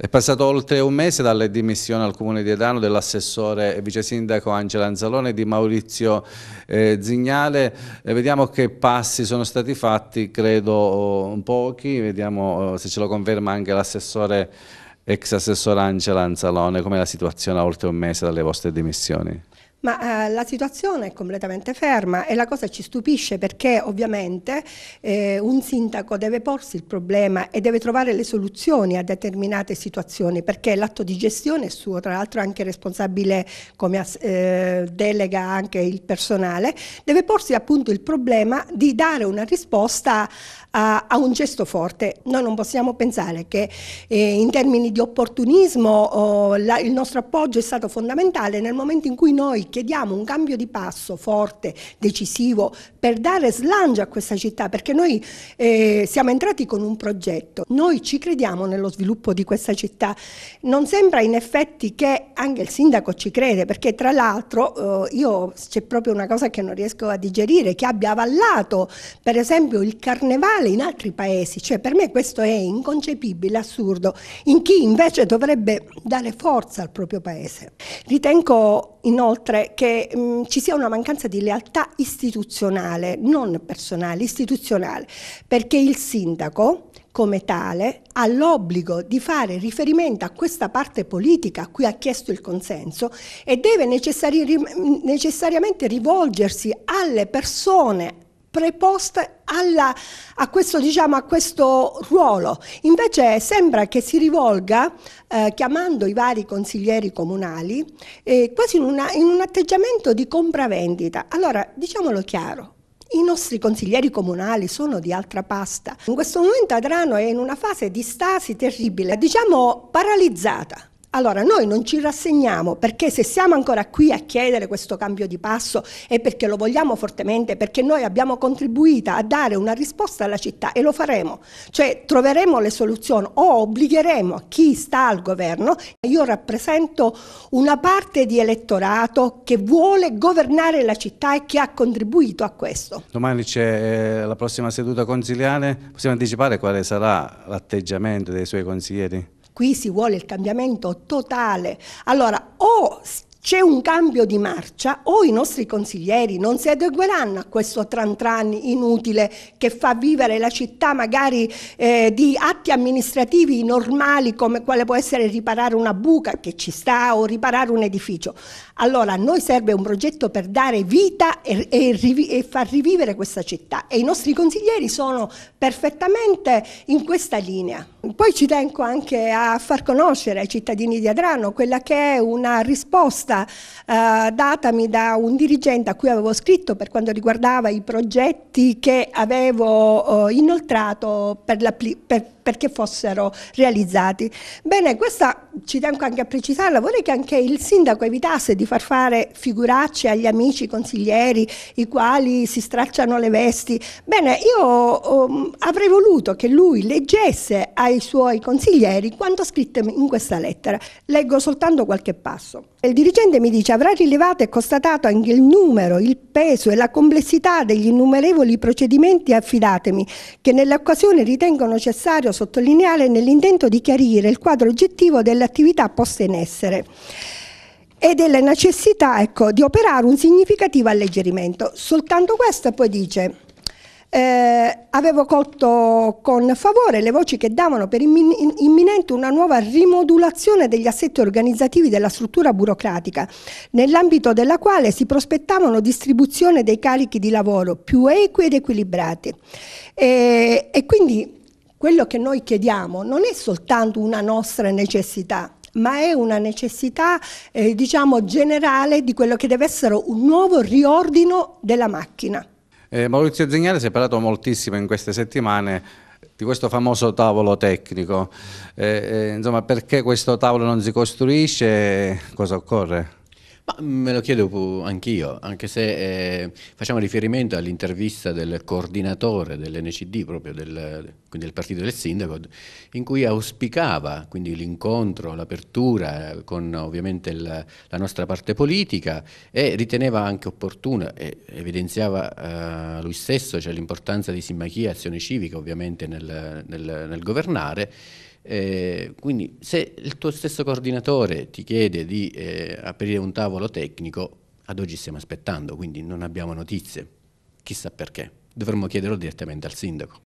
È passato oltre un mese dalle dimissioni al Comune di Edano dell'assessore e vice sindaco Angela Anzalone e di Maurizio eh, Zignale. E eh, vediamo che passi sono stati fatti, credo oh, pochi, vediamo oh, se ce lo conferma anche l'assessore, ex assessore Angela Anzalone. Com'è la situazione a oltre un mese dalle vostre dimissioni? Ma eh, la situazione è completamente ferma e la cosa ci stupisce perché ovviamente eh, un sindaco deve porsi il problema e deve trovare le soluzioni a determinate situazioni perché l'atto di gestione è suo, tra l'altro è anche responsabile come eh, delega anche il personale, deve porsi appunto il problema di dare una risposta a, a un gesto forte. Noi non possiamo pensare che eh, in termini di opportunismo oh, la, il nostro appoggio è stato fondamentale nel momento in cui noi chiediamo un cambio di passo forte, decisivo, per dare slancio a questa città, perché noi eh, siamo entrati con un progetto, noi ci crediamo nello sviluppo di questa città. Non sembra in effetti che anche il sindaco ci crede, perché tra l'altro eh, io c'è proprio una cosa che non riesco a digerire, che abbia avallato per esempio il carnevale in altri paesi, cioè per me questo è inconcepibile, assurdo, in chi invece dovrebbe dare forza al proprio paese. Ritengo inoltre che mh, mm, ci sia una mancanza di lealtà istituzionale, non personale, istituzionale, perché il sindaco come tale ha l'obbligo di fare riferimento a questa parte politica a cui ha chiesto il consenso e deve necessari necessariamente rivolgersi alle persone preposte alla, a, questo, diciamo, a, questo, ruolo. Invece sembra che si rivolga, eh, chiamando i vari consiglieri comunali, eh, quasi in, una, in un atteggiamento di compravendita. Allora, diciamolo chiaro, i nostri consiglieri comunali sono di altra pasta. In questo momento Adrano è in una fase di stasi terribile, diciamo paralizzata. Allora, noi non ci rassegniamo perché se siamo ancora qui a chiedere questo cambio di passo è perché lo vogliamo fortemente, perché noi abbiamo contribuito a dare una risposta alla città e lo faremo. Cioè troveremo le soluzioni o obbligheremo chi sta al governo. Io rappresento una parte di elettorato che vuole governare la città e che ha contribuito a questo. Domani c'è eh, la prossima seduta consigliare, possiamo anticipare quale sarà l'atteggiamento dei suoi consiglieri? qui si vuole il cambiamento totale. Allora, o c'è un cambio di marcia o i nostri consiglieri non si adegueranno a questo tran tran inutile che fa vivere la città magari eh, di atti amministrativi normali come quale può essere riparare una buca che ci sta o riparare un edificio. Allora a noi serve un progetto per dare vita e, e, e far rivivere questa città e i nostri consiglieri sono perfettamente in questa linea. Poi ci tengo anche a far conoscere ai cittadini di Adrano quella che è una risposta eh, datami da un dirigente a cui avevo scritto per quanto riguardava i progetti che avevo eh, inoltrato per, per perché fossero realizzati. Bene, questa ci tengo anche a precisarla, vorrei che anche il sindaco evitasse di far fare figuracce agli amici consiglieri, i quali si stracciano le vesti. Bene, io um, avrei voluto che lui leggesse ai suoi consiglieri quanto scritto in questa lettera. Leggo soltanto qualche passo. Il dirigente mi dice avrà rilevato e constatato anche il numero, il peso e la complessità degli innumerevoli procedimenti affidatemi che nell'occasione ritengo necessario sottolineare nell'intento di chiarire il quadro oggettivo delle attività poste in essere e della necessità ecco, di operare un significativo alleggerimento. Soltanto questo poi dice... Eh, avevo colto con favore le voci che davano per imminente una nuova rimodulazione degli assetti organizzativi della struttura burocratica, nell'ambito della quale si prospettavano distribuzione dei carichi di lavoro più equi ed equilibrati. E, e quindi quello che noi chiediamo non è soltanto una nostra necessità, ma è una necessità eh, diciamo generale di quello che deve essere un nuovo riordino della macchina. Eh, Maurizio Zignale si è parlato moltissimo in queste settimane di questo famoso tavolo tecnico. Eh, eh insomma, perché questo tavolo non si costruisce? Cosa occorre? Ma me lo chiedo anch'io, anche se eh, facciamo riferimento all'intervista del coordinatore dell'NCD, proprio del, del, partito del sindaco, in cui auspicava quindi l'incontro, l'apertura con ovviamente il, la nostra parte politica e riteneva anche opportuna, e evidenziava eh, lui stesso cioè l'importanza di Simmachia, e azione civica ovviamente nel, nel, nel governare, eh, quindi se il tuo stesso coordinatore ti chiede di eh, aprire un tavolo tecnico, ad oggi stiamo aspettando, quindi non abbiamo notizie, chissà perché, dovremmo chiederlo direttamente al sindaco.